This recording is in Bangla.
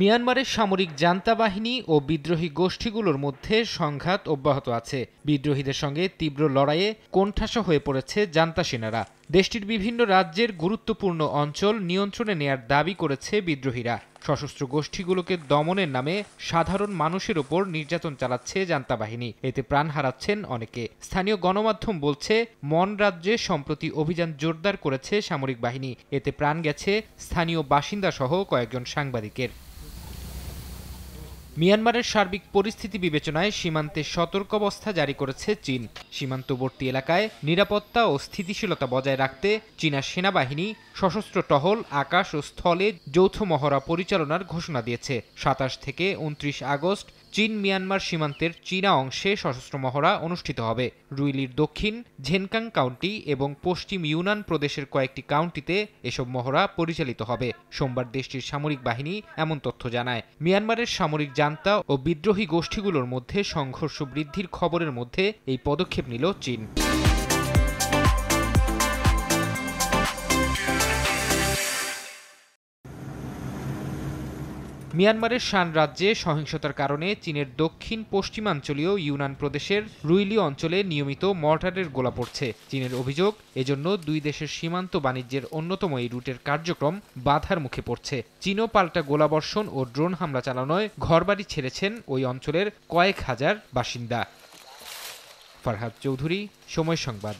মিয়ানমারের সামরিক জান্তা বাহিনী ও বিদ্রোহী গোষ্ঠীগুলোর মধ্যে সংঘাত অব্যাহত আছে বিদ্রোহীদের সঙ্গে তীব্র লড়াইয়ে কোণঠাসা হয়ে পড়েছে জান্তা সেনারা দেশটির বিভিন্ন রাজ্যের গুরুত্বপূর্ণ অঞ্চল নিয়ন্ত্রণে নেয়ার দাবি করেছে বিদ্রোহীরা সশস্ত্র গোষ্ঠীগুলোকে দমনের নামে সাধারণ মানুষের ওপর নির্যাতন চালাচ্ছে জান্তা বাহিনী এতে প্রাণ হারাচ্ছেন অনেকে স্থানীয় গণমাধ্যম বলছে মন রাজ্যে সম্প্রতি অভিযান জোরদার করেছে সামরিক বাহিনী এতে প্রাণ গেছে স্থানীয় বাসিন্দা সহ কয়েকজন সাংবাদিকের মিয়ানমারের সার্বিক পরিস্থিতি বিবেচনায় সীমান্তে সতর্ক অবস্থা জারি করেছে চীন সীমান্তবর্তী এলাকায় নিরাপত্তা ও স্থিতিশীলতা বজায় রাখতে চীনা সেনাবাহিনী সশস্ত্র টহল আকাশ ও স্থলে যৌথ মহড়া পরিচালনার ঘোষণা দিয়েছে সাতাশ থেকে উনত্রিশ আগস্ট চীন মিয়ানমার সীমান্তের চীনা অংশে সশস্ত্র মহড়া অনুষ্ঠিত হবে রুইলির দক্ষিণ ঝেনকাং কাউন্টি এবং পশ্চিম ইউনান প্রদেশের কয়েকটি কাউন্টিতে এসব মহড়া পরিচালিত হবে সোমবার দেশটির সামরিক বাহিনী এমন তথ্য জানায় মিয়ানমারের সামরিক জান্তা ও বিদ্রোহী গোষ্ঠীগুলোর মধ্যে সংঘর্ষ বৃদ্ধির খবরের মধ্যে এই পদক্ষেপ নিল চীন মিয়ানমারের শান রাজ্যে সহিংসতার কারণে চীনের দক্ষিণ পশ্চিমাঞ্চলীয় ইউনান প্রদেশের রুইলি অঞ্চলে নিয়মিত মর্টারের গোলা পড়ছে চীনের অভিযোগ এজন্য দুই দেশের সীমান্ত বাণিজ্যের অন্যতম এই রুটের কার্যক্রম বাধার মুখে পড়ছে চীনও পাল্টা গোলাবর্ষণ ও ড্রোন হামলা চালানোয় ঘরবাড়ি ছেড়েছেন ওই অঞ্চলের কয়েক হাজার বাসিন্দা ফারহাদ চৌধুরী সময় সংবাদ